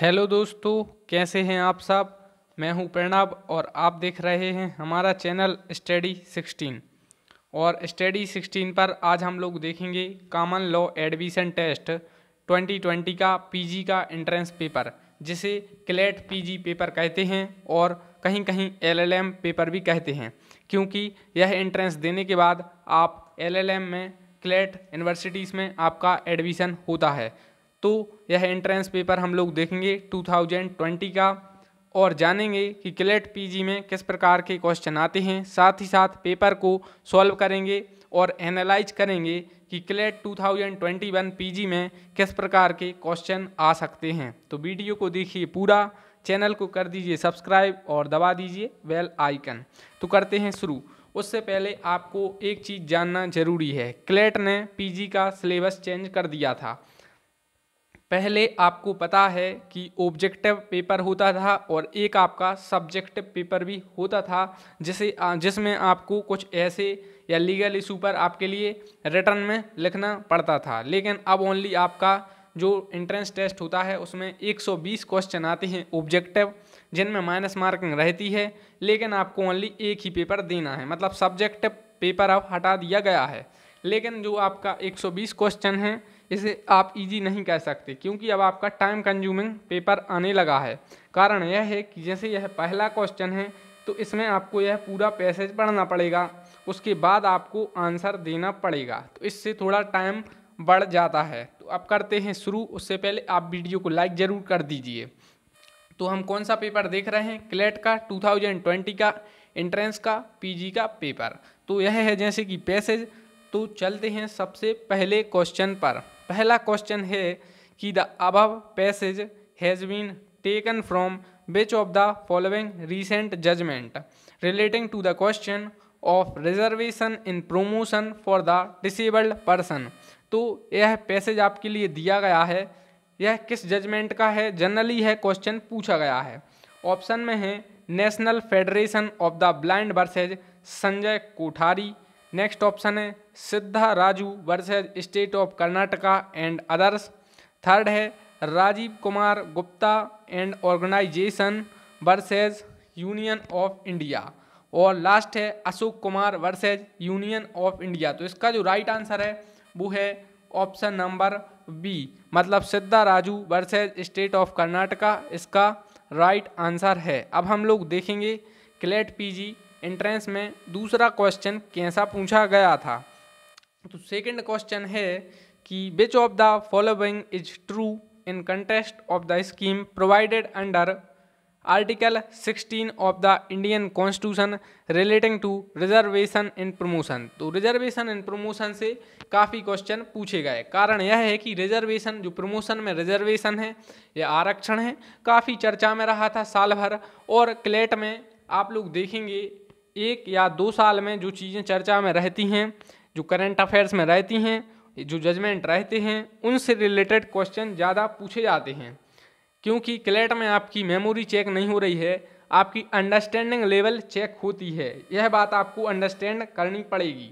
Hello दोस्तों कैसे हैं आप साहब मैं हूं प्रणब और आप देख रहे हैं हमारा चैनल स्टडी 16 और स्टडी 16 पर आज हम लोग देखेंगे कॉमन लॉ एडमिशन टेस्ट 2020 का पीजी का एंट्रेंस पेपर जिसे क्लेट पीजी पेपर कहते हैं और कहीं कहीं एलएलएम पेपर भी कहते हैं क्योंकि यह एंट्रेंस देने के बाद आप एलएलएम में क्लेट यूनिवर्सिटीज़ में आपका एडमिशन होता है तो यह एंट्रेंस पेपर हम लोग देखेंगे 2020 का और जानेंगे कि क्लेट पीजी में किस प्रकार के क्वेश्चन आते हैं साथ ही साथ पेपर को सॉल्व करेंगे और एनालाइज करेंगे कि क्लेट 2021 पीजी में किस प्रकार के क्वेश्चन आ सकते हैं तो वीडियो को देखिए पूरा चैनल को कर दीजिए सब्सक्राइब और दबा दीजिए बेल आइकन तो करते हैं शुरू उससे पहले आपको एक चीज़ जानना जरूरी है क्लेट ने पीजी का सिलेबस चेंज कर दिया था पहले आपको पता है कि ऑब्जेक्टिव पेपर होता था और एक आपका सब्जेक्टिव पेपर भी होता था जिसे जिसमें आपको कुछ ऐसे या लीगल इशू पर आपके लिए रिटर्न में लिखना पड़ता था लेकिन अब ओनली आपका जो एंट्रेंस टेस्ट होता है उसमें 120 क्वेश्चन आते हैं ऑब्जेक्टिव जिनमें माइनस मार्किंग रहती है लेकिन आपको ओनली एक ही पेपर देना है मतलब सब्जेक्टिव पेपर अब हटा दिया गया है लेकिन जो आपका 120 क्वेश्चन है इसे आप इजी नहीं कह सकते क्योंकि अब आपका टाइम कंज्यूमिंग पेपर आने लगा है कारण यह है कि जैसे यह पहला क्वेश्चन है तो इसमें आपको यह पूरा पैसेज पढ़ना पड़ेगा उसके बाद आपको आंसर देना पड़ेगा तो इससे थोड़ा टाइम बढ़ जाता है तो अब करते हैं शुरू उससे पहले आप वीडियो को लाइक ज़रूर कर दीजिए तो हम कौन सा पेपर देख रहे हैं क्लेट का 2020 का एंट्रेंस का पीजी का पेपर तो यह है जैसे कि पैसेज तो चलते हैं सबसे पहले क्वेश्चन पर पहला क्वेश्चन है कि the above passage has been taken from which of the following recent judgement relating to the question of reservation in promotion for the disabled person तो यह पैसेज आपके लिए दिया गया है यह किस जजमेंट का है जनरली यह क्वेश्चन पूछा गया है ऑप्शन में है National Federation of the Blind versus Sanjay Kothari next option है Siddha Raju versus state of Karnataka and others third है Rajiv Kumar Gupta and organisation versus union of India और लास्ट है Ashok Kumar versus union of India तो इसका जो राइट आंसर है वो है ऑप्शन नंबर बी मतलब Siddha Raju versus state of Karnataka इसका राइट आंसर है अब हम लोग देखेंगे क्लेट पीजी एंट्रेंस में दूसरा क्वेश्चन कैसा पूछा गया था तो सेकंड क्वेश्चन है कि which of the following is true in contest of the scheme provided under article 16 of the Indian constitution relating to reservation and promotion तो रिजर्वेशन एंड प्रमोशन से काफ़ी क्वेश्चन पूछे गए कारण यह है कि रिजर्वेशन जो प्रमोशन में रिजर्वेशन है या आरक्षण है काफ़ी चर्चा में रहा था साल भर और क्लेट में आप लोग देखेंगे एक या दो साल में जो चीज़ें चर्चा में रहती हैं जो करंट अफेयर्स में रहती हैं जो जजमेंट रहते हैं उनसे रिलेटेड क्वेश्चन ज़्यादा पूछे जाते हैं क्योंकि क्लेट में आपकी मेमोरी चेक नहीं हो रही है आपकी अंडरस्टैंडिंग लेवल चेक होती है यह बात आपको अंडरस्टैंड करनी पड़ेगी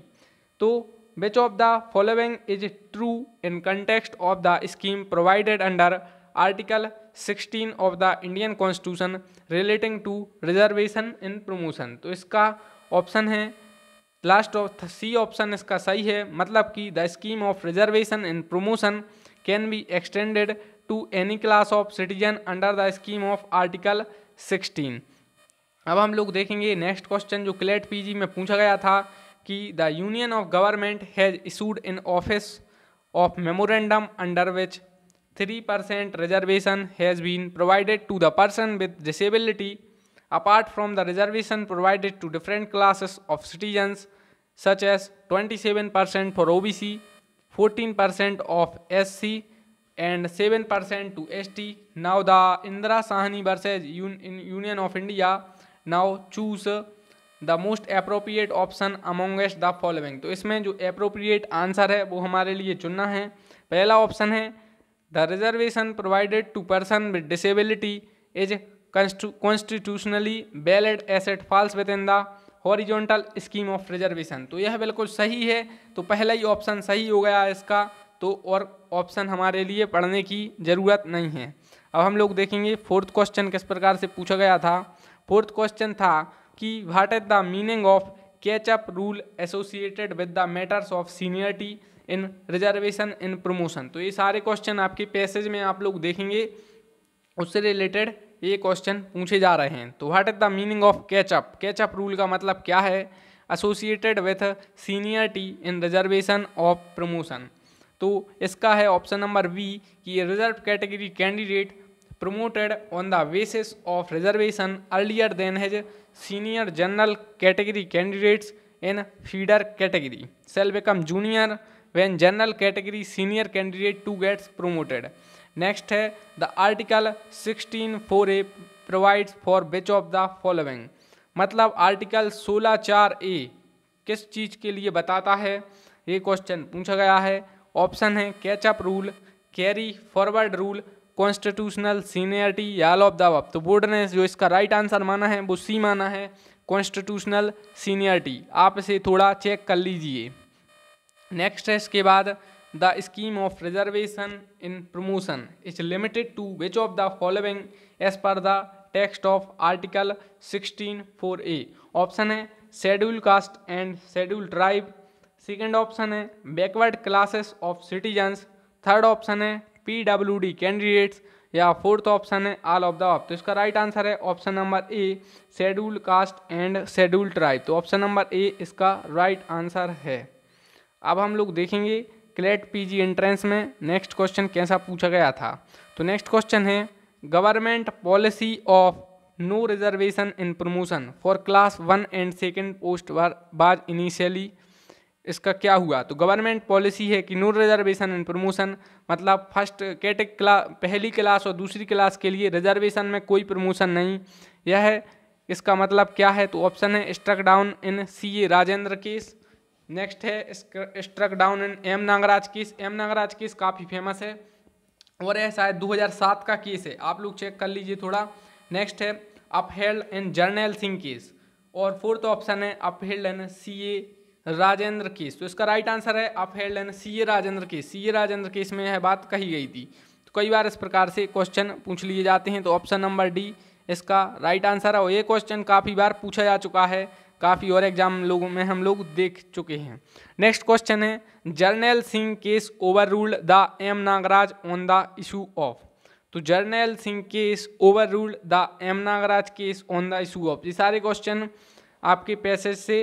तो which of the following is true in context of the scheme provided under article 16 of the Indian constitution relating to reservation in promotion तो इसका ऑप्शन है लास्ट ऑफ सी ऑप्शन इसका सही है मतलब कि the scheme of reservation in promotion can be extended to any class of citizen under the scheme of article 16 अब हम लोग देखेंगे नेक्स्ट क्वेश्चन जो क्लेट पीजी में पूछा गया था कि the union of government has issued in office of memorandum under which three percent reservation has been provided to the person with disability apart from the reservation provided to different classes of citizens such as twenty seven percent for O B C fourteen percent of S C and seven percent to S T now the Indira Sahni versus union of India now choose the most appropriate option amongst the following तो इसमें जो appropriate answer है वो हमारे लिए चुनना है पहला ऑप्शन है the reservation provided to person with disability is constitutionally valid asset falls within the horizontal scheme of reservation तो यह बिल्कुल सही है तो पहला ही ऑप्शन सही हो गया इसका तो और ऑप्शन हमारे लिए पढ़ने की ज़रूरत नहीं है अब हम लोग देखेंगे फोर्थ क्वेश्चन किस प्रकार से पूछा गया था फोर्थ क्वेश्चन था कि what is the meaning of catch up rule associated with the matters of seniority in reservation in promotion तो ये सारे क्वेश्चन आपके पैसेज में आप लोग देखेंगे उससे रिलेटेड ये क्वेश्चन पूछे जा रहे हैं तो what is the meaning of catch up catch up rule का मतलब क्या है associated with seniority in reservation of promotion तो इसका है ऑप्शन नंबर बी कि reserve category candidate promoted on the basis of reservation earlier than has senior general category candidates in feeder category shall become junior when general category senior candidate to gets promoted next है the article sixteen four A provides for बेच of the following मतलब article सोलह चार ए किस चीज़ के लिए बताता है ये क्वेश्चन पूछा गया है ऑप्शन है catch up rule carry forward rule constitutional seniority या ऑफ द अब तो बोर्ड ने जो इसका राइट आंसर माना है वो सी माना है कॉन्स्टिट्यूशनल सीनियरिटी आप इसे थोड़ा चेक कर लीजिए नेक्स्ट है इसके बाद the scheme of reservation in promotion is limited to which of the following as per the text of article sixteen four A option है schedule caste and schedule tribe second option है backward classes of citizens third option है P W D candidates या fourth option है all of the of तो इसका right answer है option number A schedule caste and schedule tribe तो option number A इसका right answer है अब हम लोग देखेंगे क्लेट पीजी एंट्रेंस में नेक्स्ट क्वेश्चन कैसा पूछा गया था तो नेक्स्ट क्वेश्चन है government policy of no reservation in promotion for class one and second post बाद इनिशियली इसका क्या हुआ तो गवर्नमेंट पॉलिसी है कि नो रिजर्वेशन एंड प्रमोशन मतलब फर्स्ट कैटे क्लास पहली क्लास और दूसरी क्लास के लिए रिजर्वेशन में कोई प्रमोशन नहीं यह है इसका मतलब क्या है तो ऑप्शन है struck down in C A Rajendra case next है struck down in M Nagaraj किस एम नागराज किस काफ़ी फेमस है और यह शायद 2007 का केस है आप लोग चेक कर लीजिए थोड़ा नेक्स्ट है upheld in Jarnail Singh case और फोर्थ ऑप्शन है upheld in C A Rajendra case तो इसका राइट आंसर है upheld in C A Rajendra case C A Rajendra case में यह बात कही गई थी तो कई बार इस प्रकार से क्वेश्चन पूछ लिए जाते हैं तो ऑप्शन नंबर डी इसका राइट आंसर है और ये क्वेश्चन काफ़ी बार पूछा जा चुका है काफ़ी और एग्जाम लोगों में हम लोग देख चुके हैं नेक्स्ट क्वेश्चन है Jarnail Singh case overruled the M Nagaraj on the issue of तो Jarnail Singh case overruled the M Nagaraj case on the issue of ये सारे क्वेश्चन आपके पैसेज से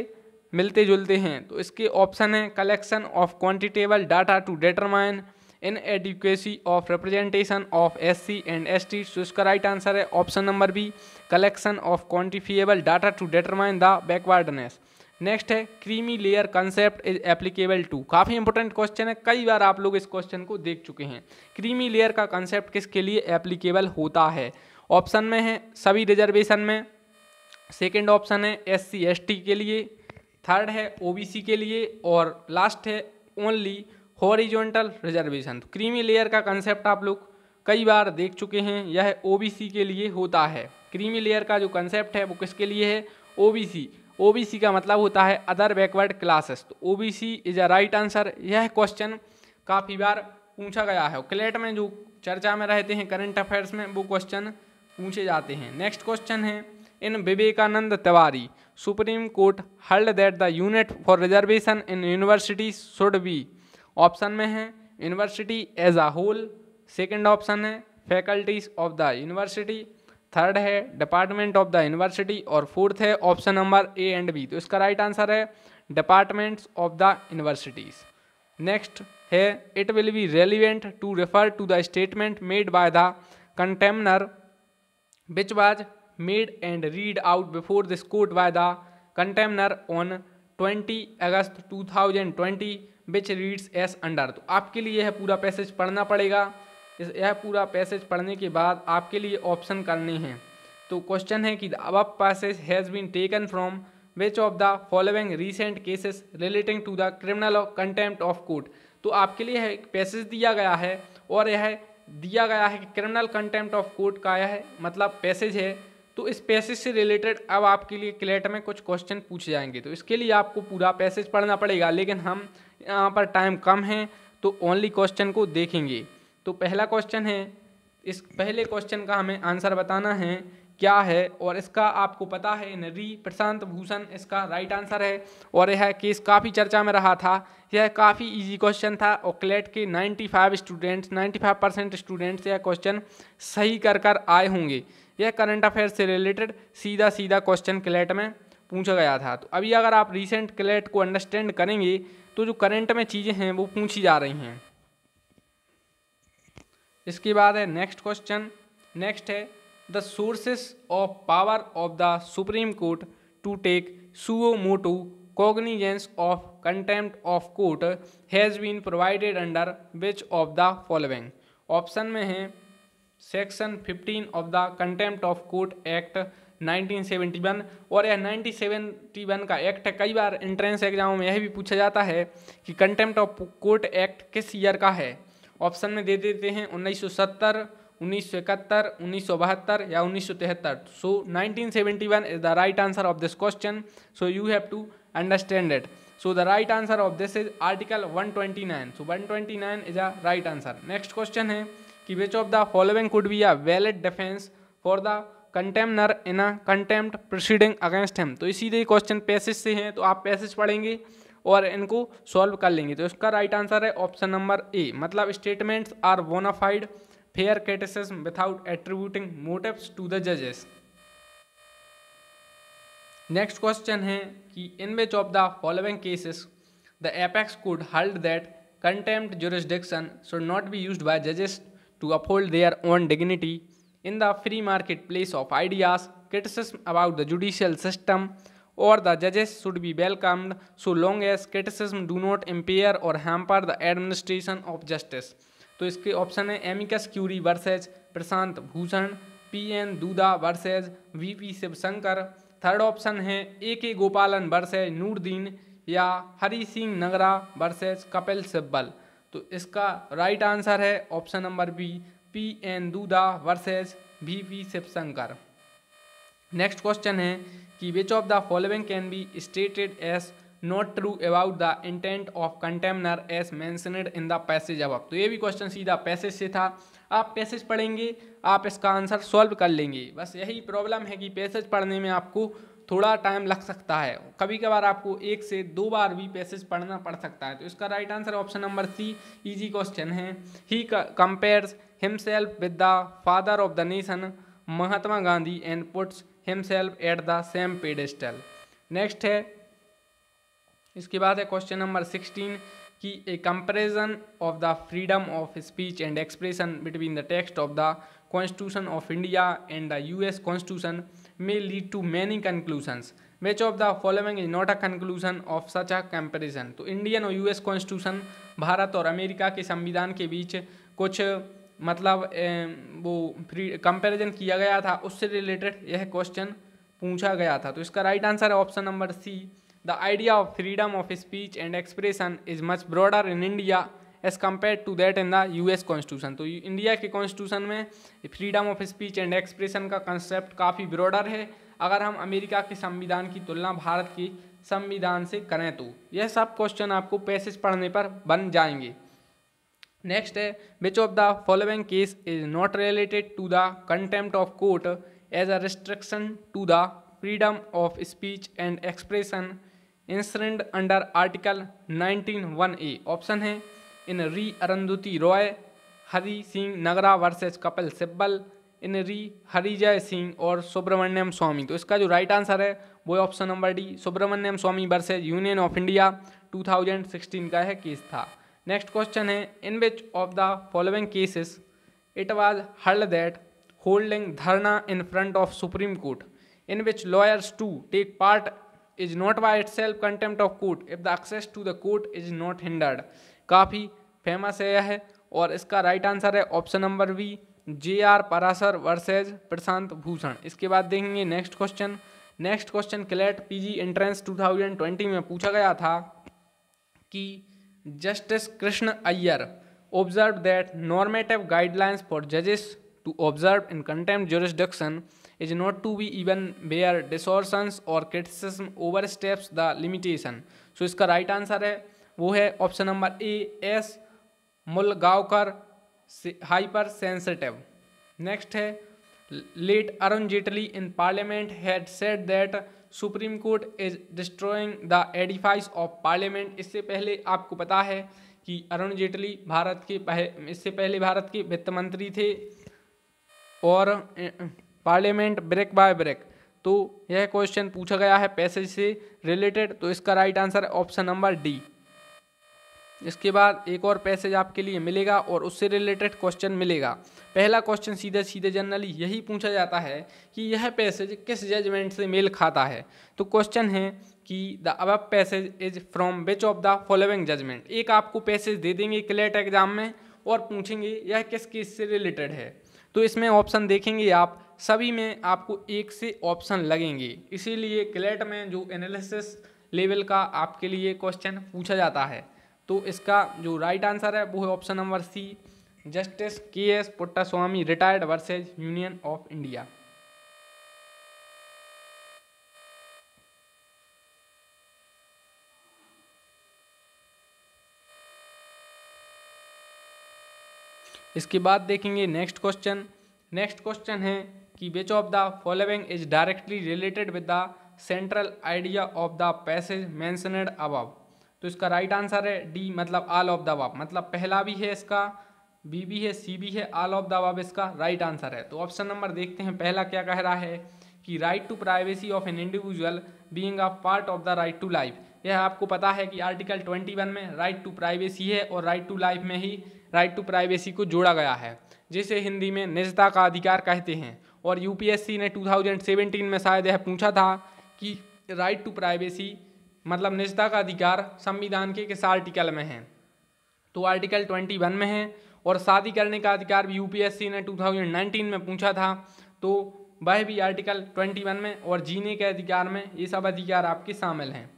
मिलते जुलते हैं तो इसके ऑप्शन हैं collection of quantifiable data to determine inadequacy of representation of S C and S T so इसका राइट आंसर है option number B collection of quantifiable data to determine the backwardness next है creamy layer concept is applicable to काफ़ी important question है कई बार आप लोग इस question को देख चुके हैं क्रीमी लेयर का कंसेप्ट किसके लिए एप्लीकेबल होता है ऑप्शन में है सभी रिजर्वेशन में सेकेंड ऑप्शन है एस सी के लिए थर्ड है ओ के लिए और लास्ट है ओनली हॉरिजॉन्टल रिजर्वेशन तो क्रीमी लेयर का कंसेप्ट आप लोग कई बार देख चुके हैं यह ओबीसी के लिए होता है क्रीमी लेयर का जो कंसेप्ट है वो किसके लिए है ओबीसी ओबीसी का मतलब होता है अदर बैकवर्ड क्लासेस तो OBC is a right answer यह क्वेश्चन काफ़ी बार पूछा गया है क्लेट में जो चर्चा में रहते हैं करंट अफेयर्स में वो क्वेश्चन पूछे जाते हैं नेक्स्ट क्वेश्चन है in Vivekanand Tiwari Supreme court held that the unit for reservation in university should be option में है university as a whole second option है faculties of the university third है डिपार्टमेंट ऑफ द यूनिवर्सिटी और fourth है option number A and B तो इसका right answer है departments of the universities next है it will be relevant to refer to the statement made by the कंटेमनर which was made and read out before this court by the contemner on 20 August 2020 which reads as under तो आपके लिए यह पूरा passage पढ़ना पड़ेगा इस यह पूरा पैसेज पढ़ने के बाद आपके लिए ऑप्शन करने हैं तो क्वेश्चन है कि द अब passage has been taken from which of the following recent cases relating to the criminal contempt of court तो आपके लिए एक पैसेज दिया गया है और यह दिया गया है कि क्रिमिनल कंटेम्प्ट ऑफ कोर्ट का यह मतलब पैसेज है तो इस पैसेज से रिलेटेड अब आपके लिए क्लेट में कुछ क्वेश्चन पूछे जाएंगे तो इसके लिए आपको पूरा पैसेज पढ़ना पड़ेगा लेकिन हम यहाँ पर टाइम कम है तो ओनली क्वेश्चन को देखेंगे तो पहला क्वेश्चन है इस पहले क्वेश्चन का हमें आंसर बताना है क्या है और इसका आपको पता है नरी प्रशांत भूषण इसका राइट आंसर है और यह केस काफ़ी चर्चा में रहा था यह काफ़ी इजी क्वेश्चन था और क्लेट के 95 स्टूडेंट्स 95 परसेंट स्टूडेंट्स यह क्वेश्चन सही कर कर आए होंगे यह करंट अफेयर से रिलेटेड सीधा सीधा क्वेश्चन क्लेट में पूछा गया था तो अभी अगर आप रिसेंट क्लेट को अंडरस्टैंड करेंगे तो जो करंट में चीज़ें हैं वो पूछी जा रही हैं इसके बाद है नेक्स्ट क्वेश्चन नेक्स्ट है the sources of power of the supreme Court to take suo motu cognizance of contempt of court has been provided under which of the following option में है section 15 of the contempt of court act 1971 और यह 1971 का act कई बार entrance exam में यह भी पूछा जाता है कि कंटेम्प्ट ऑफ कोर्ट एक्ट किस ईयर का है ऑप्शन में दे देते हैं उन्नीस उन्नीस उन्नीस सौ सौ सत्तर इकहत्तर सौ बहत्तर या उन्नीस सौ तिहत्तर so nineteen seventy one is the right answer of this question so you have to understand it so the right answer of this is article one twenty nine so one twenty nine is a right answer next question है कि which of the following could be a valid defence for the contemner in a contempt proceeding against him तो इसी तरह question passage से हैं तो आप passage पढ़ेंगे और इनको सॉल्व कर लेंगे तो इसका राइट आंसर है ऑप्शन नंबर ए मतलब statements are bona fide fair criticism without attributing motive to the जजेस नेक्स्ट क्वेश्चन है कि in which of the following cases the apex could held that contempt jurisdiction should not be use by जजेस to uphold their own dignity in the free marketplace of ideas, criticism about the judicial system or the judges should be welcomed so long as criticism do not impair or hamper the administration of justice. तो इसके option है amicus curiae versus Prashant Bhushan P N Duda versus V P Shivshankar third option है A K Gopalan versus Noordeen या Hari Singh Nagra versus Kapil Sibal तो इसका right answer है option number B P N Duda versus B P Shivshankar next question है कि which of the following can be stated as not true about the intent of contemner as mentioned in the passage अब तो ये भी question सीधा passage से था आप पैसेज पढ़ेंगे आप इसका आंसर सॉल्व कर लेंगे बस यही प्रॉब्लम है कि पैसेज पढ़ने में आपको थोड़ा टाइम लग सकता है कभी कभार आपको एक से दो बार भी पैसेज पढ़ना पड़ सकता है तो इसका right answer option number C easy question है he compares himself with the father of the nation Mahatma Gandhi and puts himself at the same pedestal next है इसके बाद है क्वेश्चन नंबर सिक्सटीन कि a comparison of the freedom of speech and expression between the text of the constitution of India and the US constitution may lead to many conclusions which of the following is not a conclusion of such a comparison तो Indian और US constitution Bharat और America के संविधान के बीच कुछ मतलब वो free comparison किया गया था उससे रिलेटेड यह क्वेश्चन पूछा गया था तो इसका राइट आंसर है option number C the idea of freedom of speech and expression is much broader in India as compare to that in the US constitution तो इंडिया के कॉन्स्टिट्यूशन में freedom of speech and expression का concept काफ़ी broader है अगर हम America के संविधान की तुलना भारत के संविधान से करें तो यह सब क्वेश्चन आपको पैसेज पढ़ने पर बन जाएंगे नेक्स्ट है which of the following case is not related to the contempt of court as a restriction to the freedom of speech and expression enshrined under article 19 one A option है in re Arundhati Roy Hari Singh Nagra versus Kapil Sibal in re Harijai Singh और सुब्रमण्यम स्वामी तो इसका जो right answer है वो option number D Subramaniam Swamy versus union of India 2016 का है case था नेक्स्ट क्वेश्चन है in which of the following cases it was heard that holding dharna in front of Supreme court in which lawyers to take part not not itself contempt of court if the access to the court is not hindered काफ़ी famous है यह और इसका right answer है option number B J R Parasar versus Prashant Bhushan इसके बाद देखेंगे next question next question CLAT PG entrance 2020 में पूछा गया था कि justice Krishna Iyer observe that normative guidelines for जजेस to observe in contempt jurisdiction is not to be even bare distortions और criticism oversteps the limitation so इसका right right answer है वो है option number A S Mulgaokar hypersensitive next है late Arun Jaitley in parliament had said that Supreme Court is destroying the edifice of parliament इससे पहले आपको पता है कि अरुण जेटली भारत के पह, इससे पहले भारत के वित्त मंत्री थे और पार्लियामेंट ब्रेक बाय ब्रेक तो यह क्वेश्चन पूछा गया है पैसेज से रिलेटेड तो इसका राइट आंसर है ऑप्शन नंबर डी इसके बाद एक और पैसेज आपके लिए मिलेगा और उससे रिलेटेड क्वेश्चन मिलेगा पहला क्वेश्चन सीधे सीधे जनरली यही पूछा जाता है कि यह पैसेज किस जजमेंट से मेल खाता है तो क्वेश्चन है कि द अब passage is from which of the following judgement एक आपको पैसेज दे देंगे क्लेट एग्जाम में और पूछेंगे यह किस किस से रिलेटेड है तो इसमें ऑप्शन देखेंगे आप सभी में आपको एक से ऑप्शन लगेंगे इसीलिए क्लेट में जो एनालिसिस लेवल का आपके लिए क्वेश्चन पूछा जाता है तो इसका जो राइट आंसर है वो है option number C justice K S Puttaswamy retired versus union of India इसके बाद देखेंगे नेक्स्ट क्वेश्चन नेक्स्ट क्वेश्चन है कि which of the following is directly related with the central idea of the passage mentioned above तो इसका right answer है D मतलब all of दबाव मतलब पहला भी है इसका बी भी है सी भी है आल ऑफ दबाव इसका राइट आंसर है तो ऑप्शन नंबर देखते हैं पहला क्या कह रहा है कि right to privacy of an individual being a part of the right to life यह आपको पता है कि आर्टिकल 21 में राइट टू प्राइवेसी है और राइट टू लाइफ में ही राइट टू प्राइवेसी को जोड़ा गया है जिसे हिंदी में निजता का अधिकार कहते हैं और यूपीएससी ने 2017 में शायद यह पूछा था कि राइट टू प्राइवेसी मतलब निजता का अधिकार संविधान के किस आर्टिकल में है तो आर्टिकल ट्वेंटी वन में है और शादी करने का अधिकार भी यूपीएससी ने नाइनटीन में पूछा था तो वह भी आर्टिकल ट्वेंटी वन में और जीने के अधिकार में ये सब अधिकार आपके शामिल हैं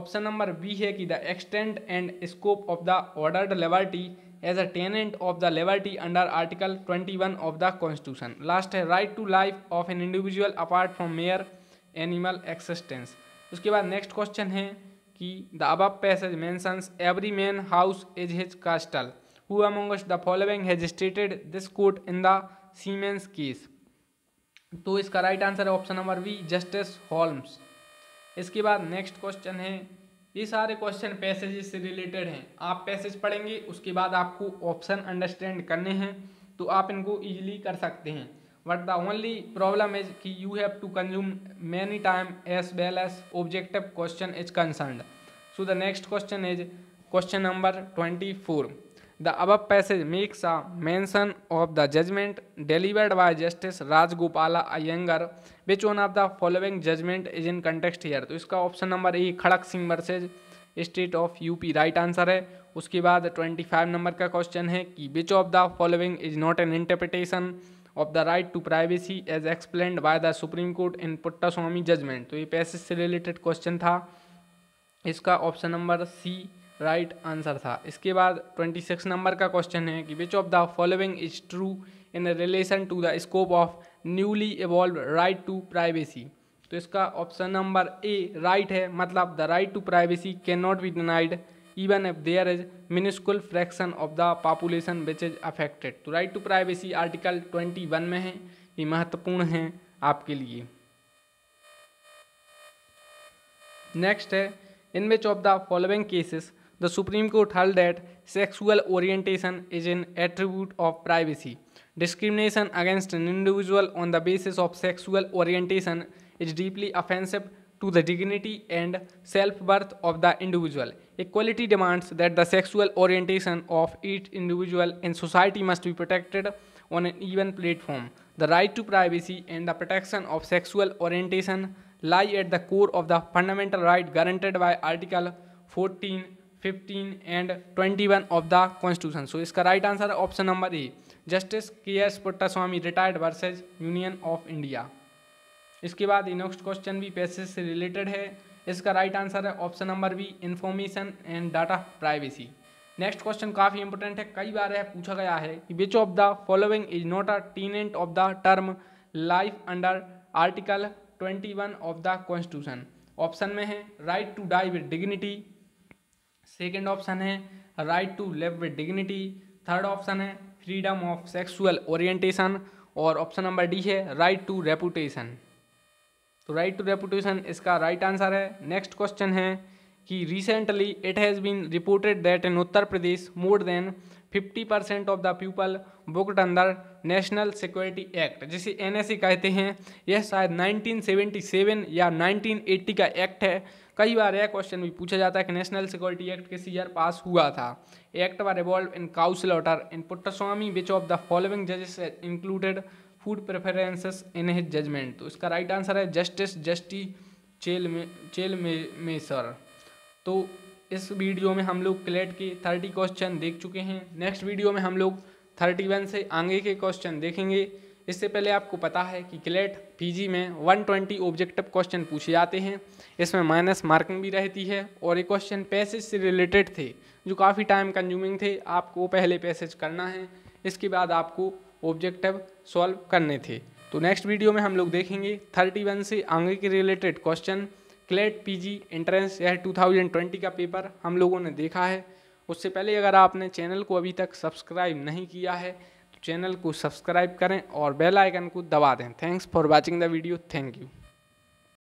ऑप्शन नंबर बी है कि the extent and scope of the ordered liberty as a tenet of the liberty under article twenty one of the constitution last है right to life of an individual apart from mere animal existence उसके बाद next question है कि the अब passage mentions every man house is his castle who amongst the following has stated this quote in the Semayne's case तो इसका right answer है option number B justice Holmes इसके बाद नेक्स्ट क्वेश्चन है ये सारे क्वेश्चन पैसेजेस से related हैं आप पैसेज पढ़ेंगे उसके बाद आपको ऑप्शन अंडरस्टैंड करने हैं तो आप इनको ईजिली कर सकते हैं but the only problem is कि you have to consume many time as well as objective question is concern so the next question is question number twenty four the अब passage makes a mention of the judgement delivered by justice Rajagopala Ayyangar which one of the following judgement is in context here तो इसका option number A Kharak Singh versus state of UP right answer है उसके बाद twenty five number का question है कि which of the following is not an interpretation of the right to privacy as explain by the supreme court in Puttaswamy judgement तो ये passage से related question था इसका option number C right answer था इसके बाद ट्वेंटी सिक्स नंबर का question है कि which of the following is true in relation to the scope of newly evolve right to privacy तो इसका ऑप्शन नंबर ए राइट है मतलब the right to privacy can not be denied even if there is minuscule fraction of the population which is affected to तो right to privacy article 21 में है ये महत्वपूर्ण है आपके लिए नेक्स्ट है in which of the following cases the supreme court held that sexual orientation is an attribute of privacy discrimination against an individual on the basis of sexual orientation is deeply offensive to the dignity and self-worth of the individual. Equality demands that the sexual orientation of each individual in society must be protected on an even platform. The right to privacy and the protection of sexual orientation lie at the core of the fundamental right guaranteed by Article 14, 15 and 21 of the Constitution. So its right answer option number A. Justice K.S. Puttaswamy retired versus Union of India. इसके बाद next question भी पैसे से related है इसका right answer है option number B information and data privacy next question काफ़ी important है कई बार यह पूछा गया है कि which of the following is not a tenet of the term life under article 21 of the constitution option में है right to die with dignity second option है right to live with dignity third option है freedom of sexual orientation और option number D है right to reputation तो right to reputation इसका right answer है next question है कि recently it has been reported that in Uttar Pradesh more than 50 percent of the people booked under national security act जिसे N e कहते हैं यह शायद 1977 या 1980 का एक्ट है कई बार यह क्वेश्चन भी पूछा जाता है कि नेशनल सिक्योरिटी एक्ट किस ईयर पास हुआ था act were involve in council order in Puttaswamy which of the following जजेस included food preferences in his judgement तो इसका राइट आंसर है जस्टिस जस्टी चेल में चेल में, में सर तो इस वीडियो में हम लोग क्लेट के थर्टी क्वेश्चन देख चुके हैं नेक्स्ट वीडियो में हम लोग थर्टी वन से आगे के क्वेश्चन देखेंगे इससे पहले आपको पता है कि क्लेट पीजी में वन ट्वेंटी ऑब्जेक्टिव क्वेश्चन पूछे जाते हैं इसमें माइनस मार्किंग भी रहती है और ये क्वेश्चन पैसेज से रिलेटेड थे जो काफ़ी टाइम कंज्यूमिंग थे आपको पहले पैसेज करना है इसके बाद आपको ऑब्जेक्टिव सॉल्व करने थे तो नेक्स्ट वीडियो में हम लोग देखेंगे थर्टी वन से आगे के related question CLAT PG entrance यह 2020 का पेपर हम लोगों ने देखा है उससे पहले अगर आपने चैनल को अभी तक सब्सक्राइब नहीं किया है तो चैनल को सब्सक्राइब करें और बेल आइकन को दबा दें thanks for watching the video thank you